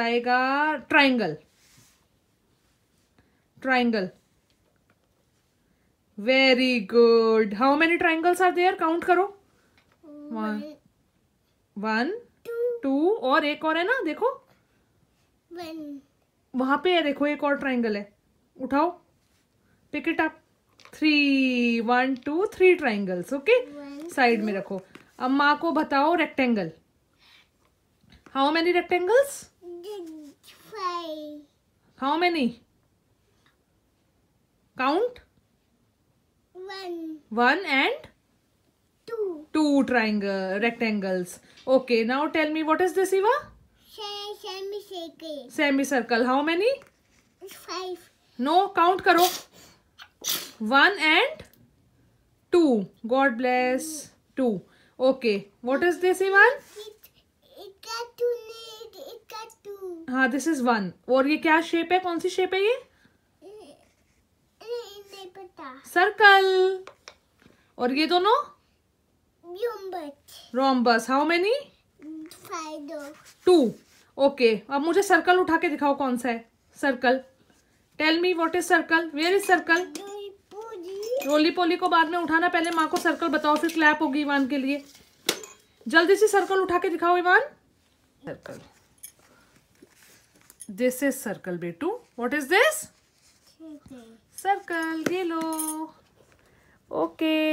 आएगा triangle triangle very good how many triangles are there count करो one one two और एक और है ना देखो वहां पे है देखो एक और ट्राइंगल है उठाओ pick it up three one two three triangles okay side में रखो अब माँ को बताओ rectangle how many rectangles How many? Count. One. One and? Two. Two triangle rectangles. Okay, now tell me what is this Eva? Semicircle. Semicircle. How many? Five. No, count karo. One and two. God bless. Two. Okay. What is this Ivan? हाँ this is one और ये क्या shape है कौन सी shape है ये circle और ये दोनों rhombus how many two okay अब मुझे सर्कल उठा के दिखाओ कौन सा है circle tell me what is circle where is circle roly poly को बाद में उठाना पहले माँ को सर्कल बताओ फिर क्लैप होगी ईवान के लिए जल्दी से सर्कल उठा के दिखाओ Ivan circle this is circle betu what is this circle yellow okay